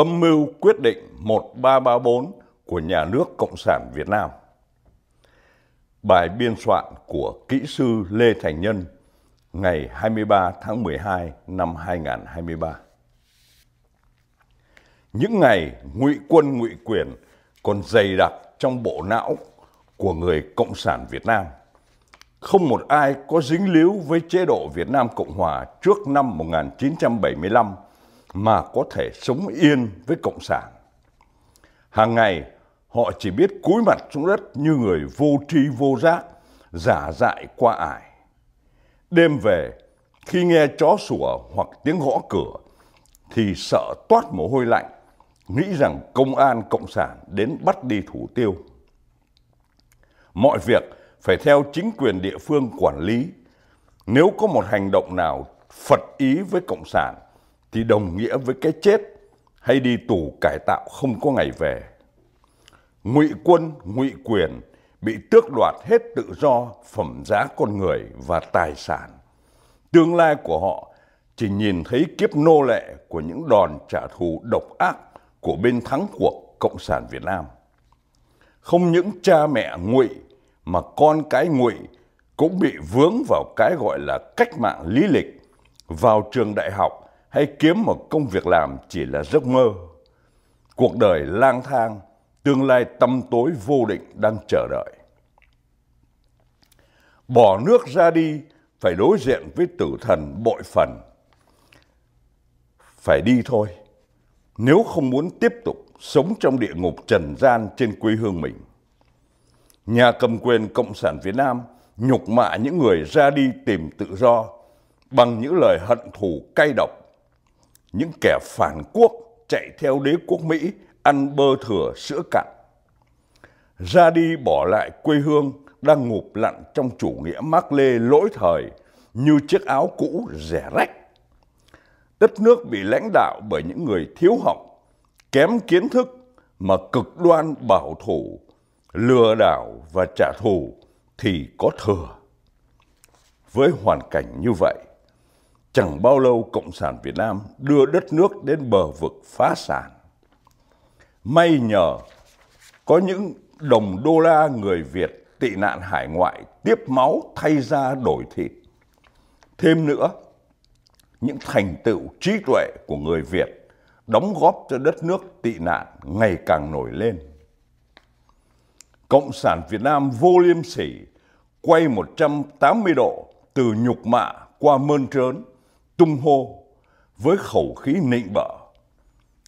âm mưu quyết định 1334 của nhà nước Cộng sản Việt Nam. Bài biên soạn của kỹ sư Lê Thành Nhân ngày 23 tháng 12 năm 2023. Những ngày ngụy quân ngụy quyền còn dày đặc trong bộ não của người Cộng sản Việt Nam. Không một ai có dính líu với chế độ Việt Nam Cộng Hòa trước năm 1975 mà có thể sống yên với Cộng sản. Hàng ngày, họ chỉ biết cúi mặt xuống đất như người vô tri vô giác, giả dại qua ải. Đêm về, khi nghe chó sủa hoặc tiếng gõ cửa, thì sợ toát mồ hôi lạnh, nghĩ rằng công an cộng sản đến bắt đi thủ tiêu. Mọi việc phải theo chính quyền địa phương quản lý. Nếu có một hành động nào phật ý với cộng sản thì đồng nghĩa với cái chết hay đi tù cải tạo không có ngày về. Ngụy quân, ngụy quyền bị tước đoạt hết tự do, phẩm giá con người và tài sản. Tương lai của họ chỉ nhìn thấy kiếp nô lệ của những đòn trả thù độc ác của bên thắng cuộc Cộng sản Việt Nam. Không những cha mẹ ngụy mà con cái ngụy cũng bị vướng vào cái gọi là cách mạng lý lịch, vào trường đại học hay kiếm một công việc làm chỉ là giấc mơ. Cuộc đời lang thang, tương lai tăm tối vô định đang chờ đợi. Bỏ nước ra đi, phải đối diện với tử thần bội phần. Phải đi thôi, nếu không muốn tiếp tục sống trong địa ngục trần gian trên quê hương mình. Nhà cầm quyền Cộng sản Việt Nam nhục mạ những người ra đi tìm tự do bằng những lời hận thù cay độc những kẻ phản quốc chạy theo đế quốc Mỹ ăn bơ thừa sữa cạn. Ra đi bỏ lại quê hương đang ngụp lặn trong chủ nghĩa mác lê lỗi thời như chiếc áo cũ rẻ rách. Đất nước bị lãnh đạo bởi những người thiếu học, kém kiến thức mà cực đoan bảo thủ, lừa đảo và trả thù thì có thừa. Với hoàn cảnh như vậy, Chẳng bao lâu Cộng sản Việt Nam đưa đất nước đến bờ vực phá sản. May nhờ có những đồng đô la người Việt tị nạn hải ngoại tiếp máu thay ra đổi thịt. Thêm nữa, những thành tựu trí tuệ của người Việt đóng góp cho đất nước tị nạn ngày càng nổi lên. Cộng sản Việt Nam vô liêm sỉ, quay 180 độ từ nhục mạ qua mơn trớn tung hô với khẩu khí nịnh bợ.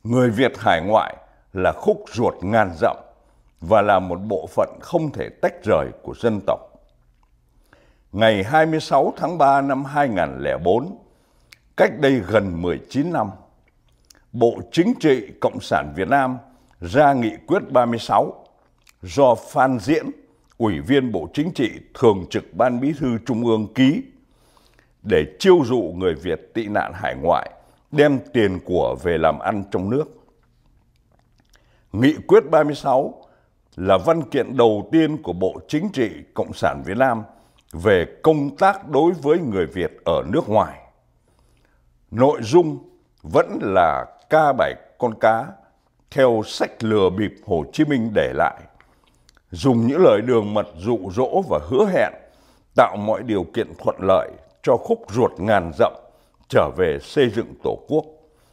Người Việt hải ngoại là khúc ruột ngàn dặm và là một bộ phận không thể tách rời của dân tộc. Ngày 26 tháng 3 năm 2004, cách đây gần 19 năm, Bộ Chính trị Cộng sản Việt Nam ra nghị quyết 36 do Phan Diễn, Ủy viên Bộ Chính trị Thường trực Ban Bí thư Trung ương ký để chiêu dụ người Việt tị nạn hải ngoại, đem tiền của về làm ăn trong nước. Nghị quyết 36 là văn kiện đầu tiên của Bộ Chính trị Cộng sản Việt Nam về công tác đối với người Việt ở nước ngoài. Nội dung vẫn là ca bảy con cá theo sách lừa bịp Hồ Chí Minh để lại, dùng những lời đường mật dụ dỗ và hứa hẹn tạo mọi điều kiện thuận lợi cho khúc ruột ngàn dặm trở về xây dựng tổ quốc,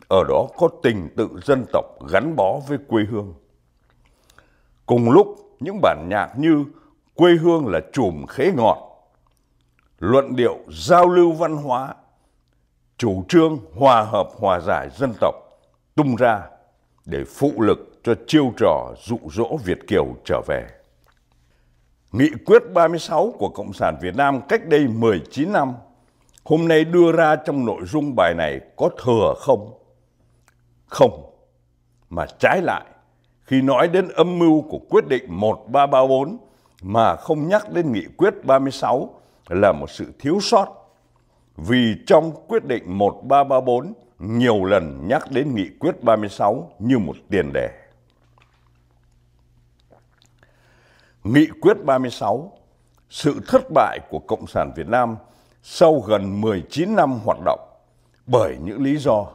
ở đó có tình tự dân tộc gắn bó với quê hương. Cùng lúc, những bản nhạc như Quê hương là chùm khế ngọt, luận điệu giao lưu văn hóa, chủ trương hòa hợp hòa giải dân tộc tung ra để phụ lực cho chiêu trò dụ dỗ Việt Kiều trở về. Nghị quyết 36 của Cộng sản Việt Nam cách đây 19 năm hôm nay đưa ra trong nội dung bài này có thừa không? Không. Mà trái lại, khi nói đến âm mưu của quyết định 1334 mà không nhắc đến nghị quyết 36 là một sự thiếu sót. Vì trong quyết định 1334 nhiều lần nhắc đến nghị quyết 36 như một tiền đề. Nghị quyết 36, sự thất bại của Cộng sản Việt Nam – sau gần 19 năm hoạt động bởi những lý do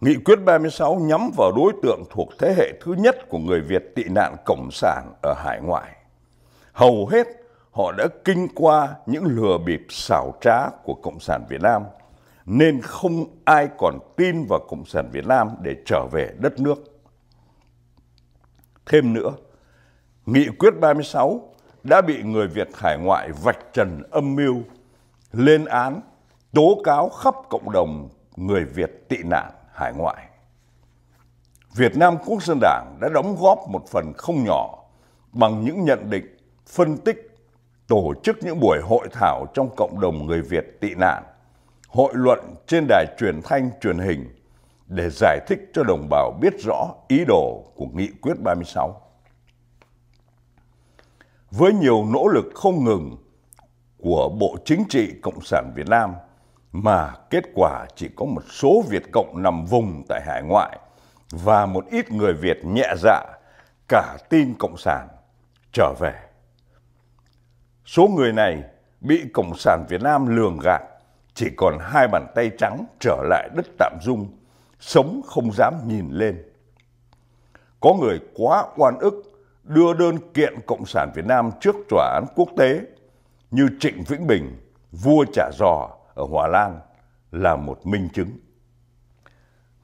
Nghị quyết 36 nhắm vào đối tượng thuộc thế hệ thứ nhất của người Việt tị nạn cộng sản ở hải ngoại. Hầu hết họ đã kinh qua những lừa bịp xảo trá của Cộng sản Việt Nam, nên không ai còn tin vào Cộng sản Việt Nam để trở về đất nước. Thêm nữa, Nghị quyết 36 đã bị người Việt hải ngoại vạch trần âm mưu, lên án, tố cáo khắp cộng đồng người Việt tị nạn hải ngoại. Việt Nam Quốc dân Đảng đã đóng góp một phần không nhỏ bằng những nhận định, phân tích, tổ chức những buổi hội thảo trong cộng đồng người Việt tị nạn, hội luận trên đài truyền thanh truyền hình để giải thích cho đồng bào biết rõ ý đồ của Nghị quyết 36. Với nhiều nỗ lực không ngừng của Bộ Chính trị Cộng sản Việt Nam mà kết quả chỉ có một số Việt Cộng nằm vùng tại hải ngoại và một ít người Việt nhẹ dạ cả tin Cộng sản trở về. Số người này bị Cộng sản Việt Nam lường gạt chỉ còn hai bàn tay trắng trở lại đất tạm dung, sống không dám nhìn lên. Có người quá oan ức đưa đơn kiện Cộng sản Việt Nam trước tòa án quốc tế như Trịnh Vĩnh Bình, vua trả giò ở Hòa Lan là một minh chứng.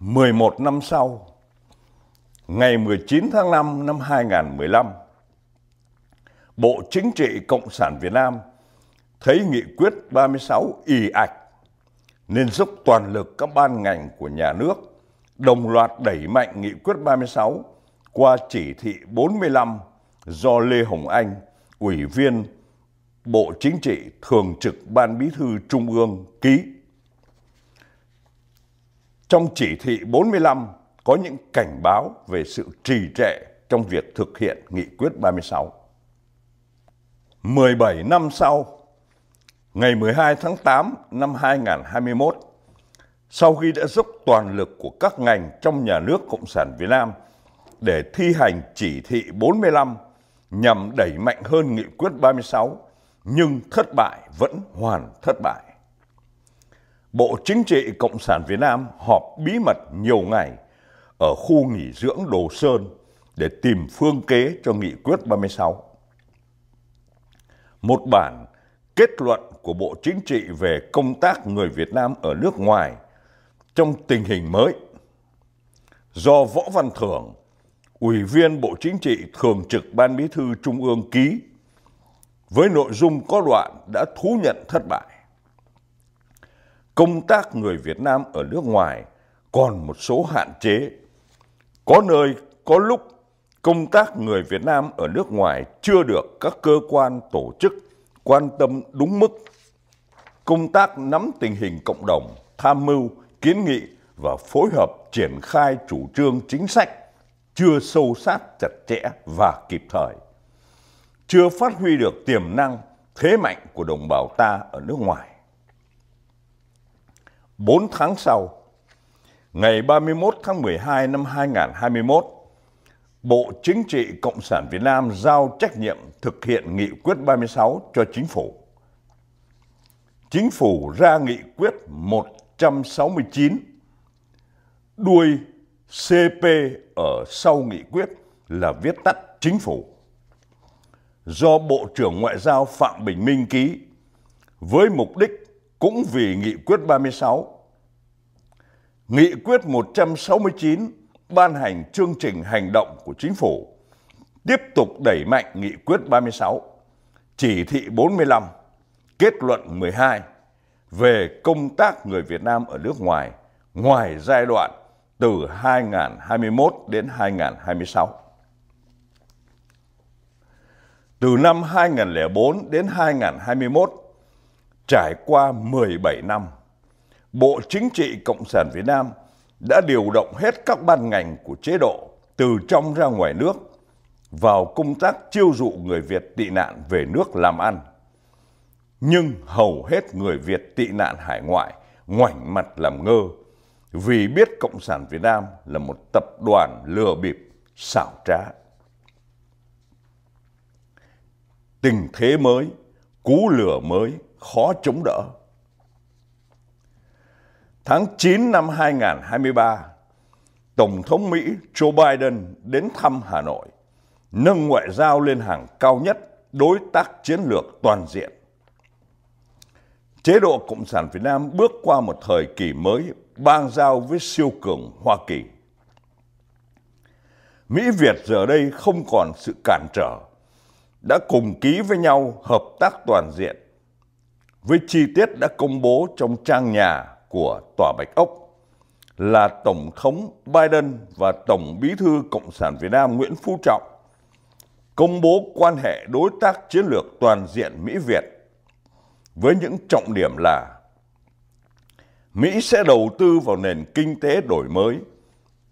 11 năm sau, ngày 19 tháng 5 năm 2015, Bộ Chính trị Cộng sản Việt Nam thấy nghị quyết 36 ì ạch nên dốc toàn lực các ban ngành của nhà nước đồng loạt đẩy mạnh nghị quyết 36 qua chỉ thị 45 do Lê Hồng Anh, Ủy viên Bộ Chính trị Thường trực Ban Bí thư Trung ương ký. Trong chỉ thị 45 có những cảnh báo về sự trì trệ trong việc thực hiện nghị quyết 36. 17 năm sau, ngày 12 tháng 8 năm 2021, sau khi đã dốc toàn lực của các ngành trong nhà nước Cộng sản Việt Nam – để thi hành chỉ thị 45 nhằm đẩy mạnh hơn nghị quyết 36 nhưng thất bại vẫn hoàn thất bại. Bộ Chính trị Cộng sản Việt Nam họp bí mật nhiều ngày ở khu nghỉ dưỡng Đồ Sơn để tìm phương kế cho nghị quyết 36. Một bản kết luận của Bộ Chính trị về công tác người Việt Nam ở nước ngoài trong tình hình mới do Võ Văn Thưởng Ủy viên Bộ Chính trị Thường trực Ban Bí thư Trung ương ký với nội dung có đoạn đã thú nhận thất bại. Công tác người Việt Nam ở nước ngoài còn một số hạn chế. Có nơi, có lúc công tác người Việt Nam ở nước ngoài chưa được các cơ quan tổ chức quan tâm đúng mức. Công tác nắm tình hình cộng đồng, tham mưu, kiến nghị và phối hợp triển khai chủ trương chính sách chưa sâu sát chặt chẽ và kịp thời, chưa phát huy được tiềm năng, thế mạnh của đồng bào ta ở nước ngoài. Bốn tháng sau, ngày 31 tháng 12 năm 2021, Bộ Chính trị Cộng sản Việt Nam giao trách nhiệm thực hiện nghị quyết 36 cho chính phủ. Chính phủ ra nghị quyết 169 đuôi CP ở sau nghị quyết là viết tắt chính phủ. Do Bộ trưởng Ngoại giao Phạm Bình Minh ký với mục đích cũng vì nghị quyết 36. Nghị quyết 169 ban hành chương trình hành động của chính phủ tiếp tục đẩy mạnh nghị quyết 36, chỉ thị 45, kết luận 12 về công tác người Việt Nam ở nước ngoài ngoài giai đoạn từ 2021 đến 2026. Từ năm 2004 đến 2021, trải qua 17 năm, Bộ Chính trị Cộng sản Việt Nam đã điều động hết các ban ngành của chế độ từ trong ra ngoài nước vào công tác chiêu dụ người Việt tị nạn về nước làm ăn. Nhưng hầu hết người Việt tị nạn hải ngoại ngoảnh mặt làm ngơ vì biết Cộng sản Việt Nam là một tập đoàn lừa bịp, xảo trá. Tình thế mới, cú lửa mới, khó chống đỡ. Tháng 9 năm 2023, Tổng thống Mỹ Joe Biden đến thăm Hà Nội, nâng ngoại giao lên hàng cao nhất đối tác chiến lược toàn diện. Chế độ Cộng sản Việt Nam bước qua một thời kỳ mới bang giao với siêu cường Hoa Kỳ. Mỹ Việt giờ đây không còn sự cản trở, đã cùng ký với nhau hợp tác toàn diện với chi tiết đã công bố trong trang nhà của Tòa Bạch Ốc là Tổng thống Biden và Tổng bí thư Cộng sản Việt Nam Nguyễn Phú Trọng công bố quan hệ đối tác chiến lược toàn diện Mỹ-Việt với những trọng điểm là Mỹ sẽ đầu tư vào nền kinh tế đổi mới,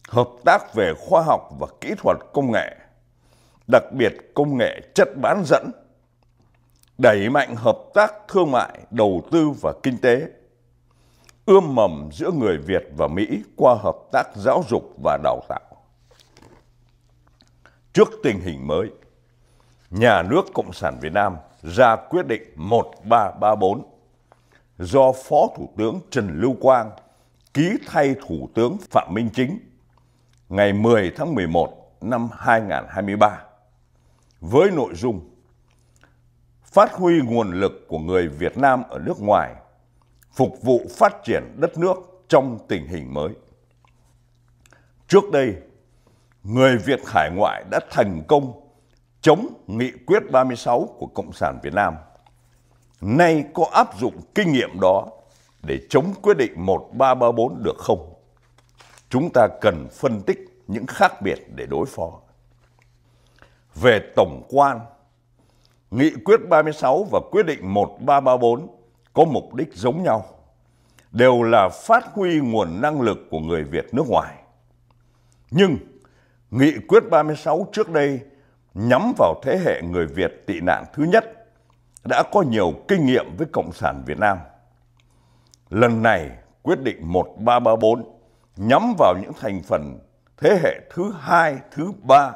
hợp tác về khoa học và kỹ thuật công nghệ, đặc biệt công nghệ chất bán dẫn, đẩy mạnh hợp tác thương mại, đầu tư và kinh tế, ươm mầm giữa người Việt và Mỹ qua hợp tác giáo dục và đào tạo. Trước tình hình mới, nhà nước Cộng sản Việt Nam ra quyết định 1334 do Phó Thủ tướng Trần Lưu Quang ký thay Thủ tướng Phạm Minh Chính ngày 10 tháng 11 năm 2023 với nội dung phát huy nguồn lực của người Việt Nam ở nước ngoài phục vụ phát triển đất nước trong tình hình mới. Trước đây, người Việt hải ngoại đã thành công chống nghị quyết 36 của Cộng sản Việt Nam – nay có áp dụng kinh nghiệm đó để chống quyết định 1334 được không? Chúng ta cần phân tích những khác biệt để đối phó. Về tổng quan, Nghị quyết 36 và quyết định 1334 có mục đích giống nhau, đều là phát huy nguồn năng lực của người Việt nước ngoài. Nhưng Nghị quyết 36 trước đây nhắm vào thế hệ người Việt tị nạn thứ nhất – đã có nhiều kinh nghiệm với Cộng sản Việt Nam. Lần này, quyết định 1334 nhắm vào những thành phần thế hệ thứ hai, thứ ba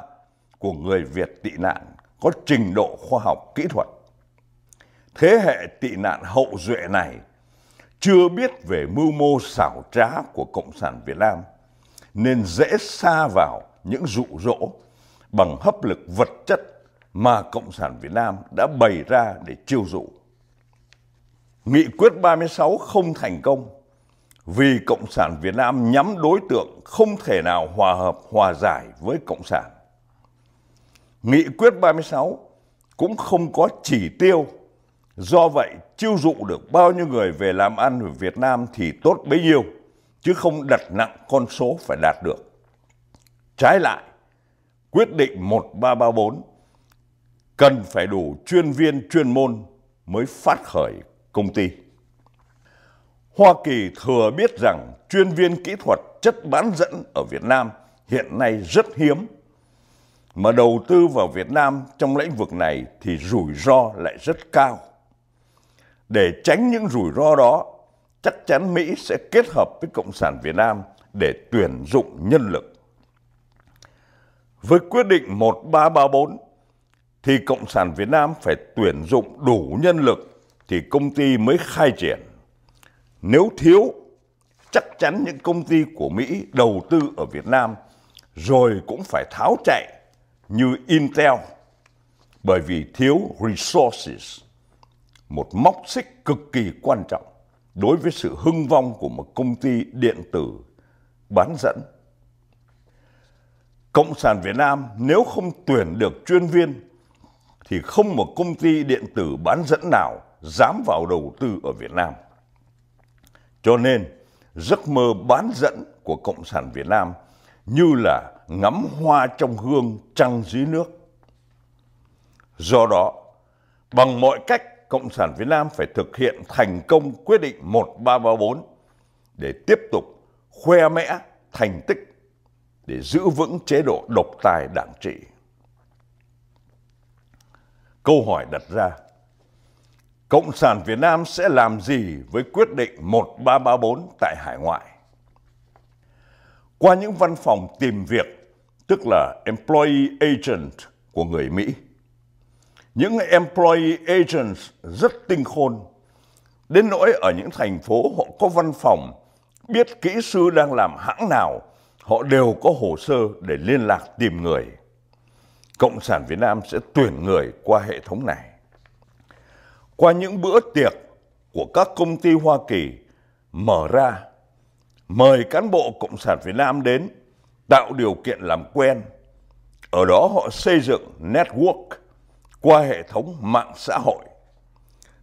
của người Việt tị nạn có trình độ khoa học kỹ thuật. Thế hệ tị nạn hậu duệ này chưa biết về mưu mô xảo trá của Cộng sản Việt Nam nên dễ xa vào những dụ dỗ bằng hấp lực vật chất mà Cộng sản Việt Nam đã bày ra để chiêu dụ. Nghị quyết 36 không thành công vì Cộng sản Việt Nam nhắm đối tượng không thể nào hòa hợp, hòa giải với Cộng sản. Nghị quyết 36 cũng không có chỉ tiêu, do vậy chiêu dụ được bao nhiêu người về làm ăn ở Việt Nam thì tốt bấy nhiêu, chứ không đặt nặng con số phải đạt được. Trái lại, quyết định 1334 cần phải đủ chuyên viên chuyên môn mới phát khởi công ty. Hoa Kỳ thừa biết rằng chuyên viên kỹ thuật chất bán dẫn ở Việt Nam hiện nay rất hiếm, mà đầu tư vào Việt Nam trong lĩnh vực này thì rủi ro lại rất cao. Để tránh những rủi ro đó, chắc chắn Mỹ sẽ kết hợp với Cộng sản Việt Nam để tuyển dụng nhân lực. Với quyết định 1334, thì Cộng sản Việt Nam phải tuyển dụng đủ nhân lực thì công ty mới khai triển. Nếu thiếu, chắc chắn những công ty của Mỹ đầu tư ở Việt Nam rồi cũng phải tháo chạy như Intel bởi vì thiếu resources, một móc xích cực kỳ quan trọng đối với sự hưng vong của một công ty điện tử bán dẫn. Cộng sản Việt Nam nếu không tuyển được chuyên viên thì không một công ty điện tử bán dẫn nào dám vào đầu tư ở Việt Nam. Cho nên, giấc mơ bán dẫn của Cộng sản Việt Nam như là ngắm hoa trong hương trăng dưới nước. Do đó, bằng mọi cách, Cộng sản Việt Nam phải thực hiện thành công quyết định 1334 để tiếp tục khoe mẽ thành tích để giữ vững chế độ độc tài đảng trị. Câu hỏi đặt ra, Cộng sản Việt Nam sẽ làm gì với quyết định 1334 tại hải ngoại? Qua những văn phòng tìm việc, tức là Employee Agent của người Mỹ, những Employee Agents rất tinh khôn, đến nỗi ở những thành phố họ có văn phòng, biết kỹ sư đang làm hãng nào, họ đều có hồ sơ để liên lạc tìm người. Cộng sản Việt Nam sẽ tuyển người qua hệ thống này. Qua những bữa tiệc của các công ty Hoa Kỳ mở ra, mời cán bộ Cộng sản Việt Nam đến tạo điều kiện làm quen. Ở đó họ xây dựng network qua hệ thống mạng xã hội.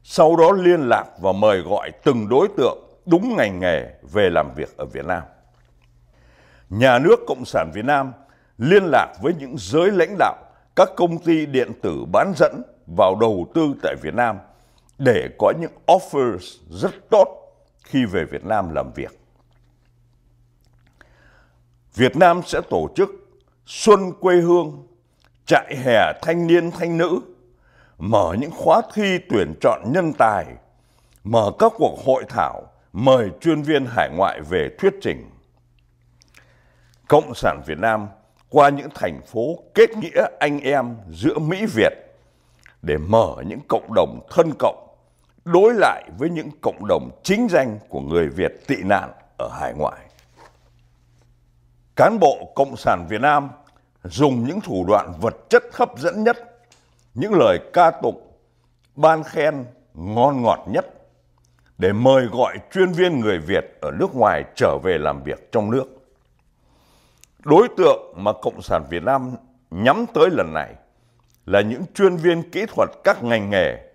Sau đó liên lạc và mời gọi từng đối tượng đúng ngành nghề về làm việc ở Việt Nam. Nhà nước Cộng sản Việt Nam – liên lạc với những giới lãnh đạo các công ty điện tử bán dẫn vào đầu tư tại Việt Nam để có những offers rất tốt khi về Việt Nam làm việc. Việt Nam sẽ tổ chức Xuân quê hương, trại hè thanh niên thanh nữ, mở những khóa thi tuyển chọn nhân tài, mở các cuộc hội thảo mời chuyên viên hải ngoại về thuyết trình. Cộng sản Việt Nam – qua những thành phố kết nghĩa anh em giữa Mỹ Việt để mở những cộng đồng thân cộng đối lại với những cộng đồng chính danh của người Việt tị nạn ở hải ngoại. Cán bộ Cộng sản Việt Nam dùng những thủ đoạn vật chất hấp dẫn nhất, những lời ca tụng, ban khen ngon ngọt nhất để mời gọi chuyên viên người Việt ở nước ngoài trở về làm việc trong nước đối tượng mà Cộng sản Việt Nam nhắm tới lần này là những chuyên viên kỹ thuật các ngành nghề,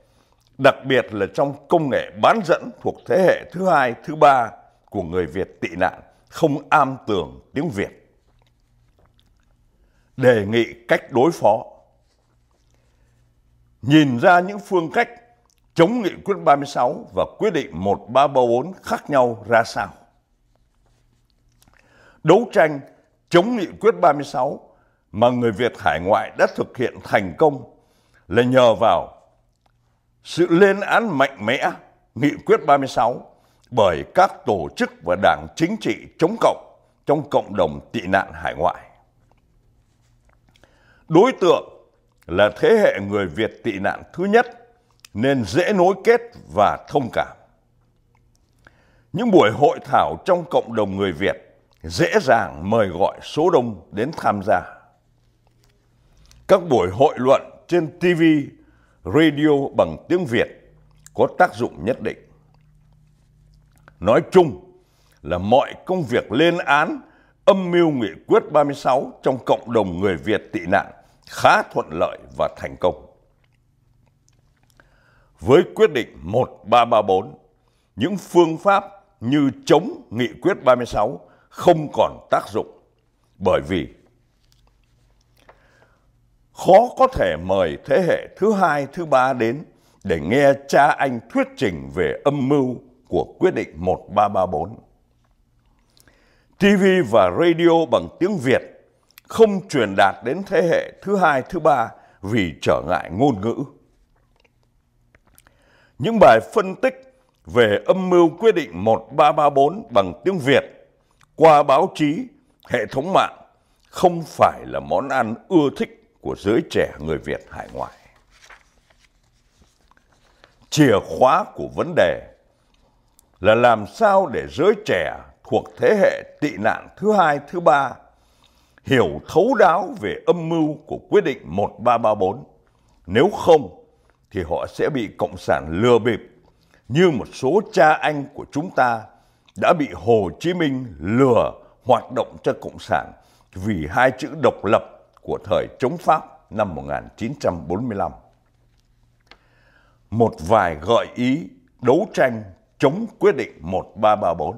đặc biệt là trong công nghệ bán dẫn thuộc thế hệ thứ hai, thứ ba của người Việt tị nạn, không am tường tiếng Việt. Đề nghị cách đối phó. Nhìn ra những phương cách chống nghị quyết 36 và quyết định 1334 khác nhau ra sao. Đấu tranh chống nghị quyết 36 mà người Việt hải ngoại đã thực hiện thành công là nhờ vào sự lên án mạnh mẽ nghị quyết 36 bởi các tổ chức và đảng chính trị chống cộng trong cộng đồng tị nạn hải ngoại. Đối tượng là thế hệ người Việt tị nạn thứ nhất nên dễ nối kết và thông cảm. Những buổi hội thảo trong cộng đồng người Việt dễ dàng mời gọi số đông đến tham gia. Các buổi hội luận trên TV, radio bằng tiếng Việt có tác dụng nhất định. Nói chung là mọi công việc lên án âm mưu nghị quyết 36 trong cộng đồng người Việt tị nạn khá thuận lợi và thành công. Với quyết định 1334, những phương pháp như chống nghị quyết 36 không còn tác dụng bởi vì khó có thể mời thế hệ thứ hai, thứ ba đến để nghe cha anh thuyết trình về âm mưu của quyết định 1334. TV và radio bằng tiếng Việt không truyền đạt đến thế hệ thứ hai, thứ ba vì trở ngại ngôn ngữ. Những bài phân tích về âm mưu quyết định 1334 bằng tiếng Việt qua báo chí, hệ thống mạng không phải là món ăn ưa thích của giới trẻ người Việt hải ngoại. Chìa khóa của vấn đề là làm sao để giới trẻ thuộc thế hệ tị nạn thứ hai, thứ ba hiểu thấu đáo về âm mưu của quyết định 1334. Nếu không, thì họ sẽ bị Cộng sản lừa bịp như một số cha anh của chúng ta đã bị Hồ Chí Minh lừa hoạt động cho Cộng sản vì hai chữ độc lập của thời chống Pháp năm 1945. Một vài gợi ý đấu tranh chống quyết định 1334.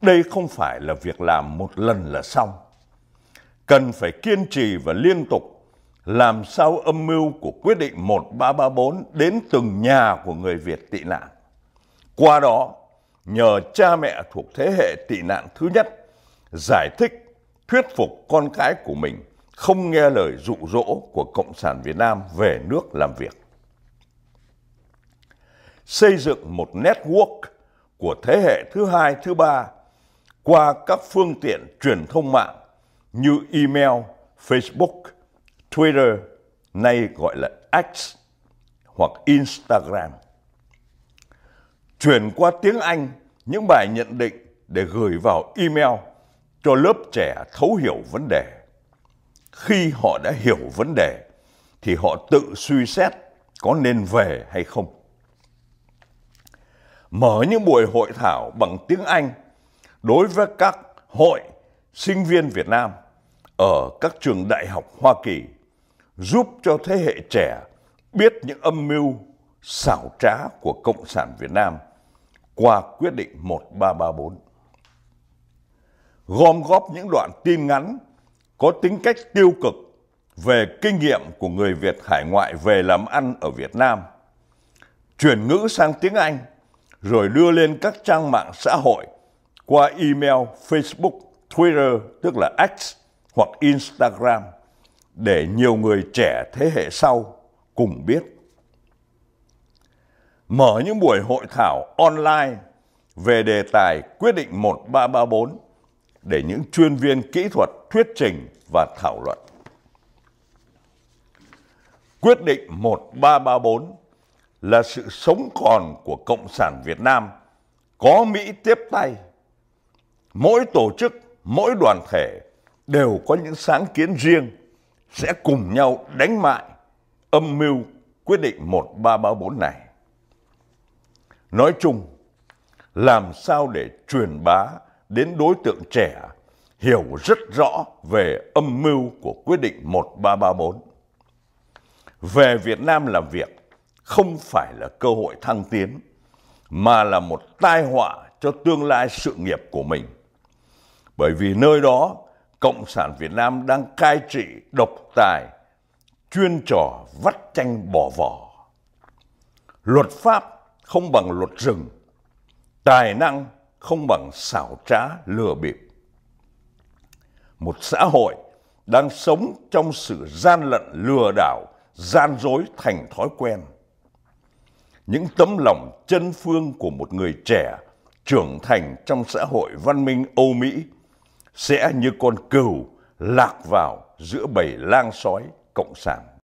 Đây không phải là việc làm một lần là xong. Cần phải kiên trì và liên tục làm sao âm mưu của quyết định 1334 đến từng nhà của người Việt tị nạn. Qua đó nhờ cha mẹ thuộc thế hệ tị nạn thứ nhất giải thích, thuyết phục con cái của mình không nghe lời dụ dỗ của Cộng sản Việt Nam về nước làm việc. Xây dựng một network của thế hệ thứ hai, thứ ba qua các phương tiện truyền thông mạng như email, Facebook, Twitter, nay gọi là X hoặc Instagram chuyển qua tiếng Anh những bài nhận định để gửi vào email cho lớp trẻ thấu hiểu vấn đề. Khi họ đã hiểu vấn đề thì họ tự suy xét có nên về hay không. Mở những buổi hội thảo bằng tiếng Anh đối với các hội sinh viên Việt Nam ở các trường đại học Hoa Kỳ giúp cho thế hệ trẻ biết những âm mưu xảo trá của Cộng sản Việt Nam – qua quyết định 1334. Gom góp những đoạn tin ngắn có tính cách tiêu cực về kinh nghiệm của người Việt hải ngoại về làm ăn ở Việt Nam, chuyển ngữ sang tiếng Anh rồi đưa lên các trang mạng xã hội qua email, Facebook, Twitter tức là X hoặc Instagram để nhiều người trẻ thế hệ sau cùng biết mở những buổi hội thảo online về đề tài quyết định 1334 để những chuyên viên kỹ thuật thuyết trình và thảo luận. Quyết định 1334 là sự sống còn của Cộng sản Việt Nam có Mỹ tiếp tay. Mỗi tổ chức, mỗi đoàn thể đều có những sáng kiến riêng sẽ cùng nhau đánh mại âm mưu quyết định 1334 này. Nói chung, làm sao để truyền bá đến đối tượng trẻ hiểu rất rõ về âm mưu của quyết định 1334. Về Việt Nam làm việc không phải là cơ hội thăng tiến mà là một tai họa cho tương lai sự nghiệp của mình. Bởi vì nơi đó Cộng sản Việt Nam đang cai trị độc tài, chuyên trò vắt chanh bỏ vỏ. Luật pháp không bằng luật rừng, tài năng không bằng xảo trá lừa bịp. Một xã hội đang sống trong sự gian lận lừa đảo, gian dối thành thói quen. Những tấm lòng chân phương của một người trẻ trưởng thành trong xã hội văn minh Âu Mỹ sẽ như con cừu lạc vào giữa bầy lang sói cộng sản.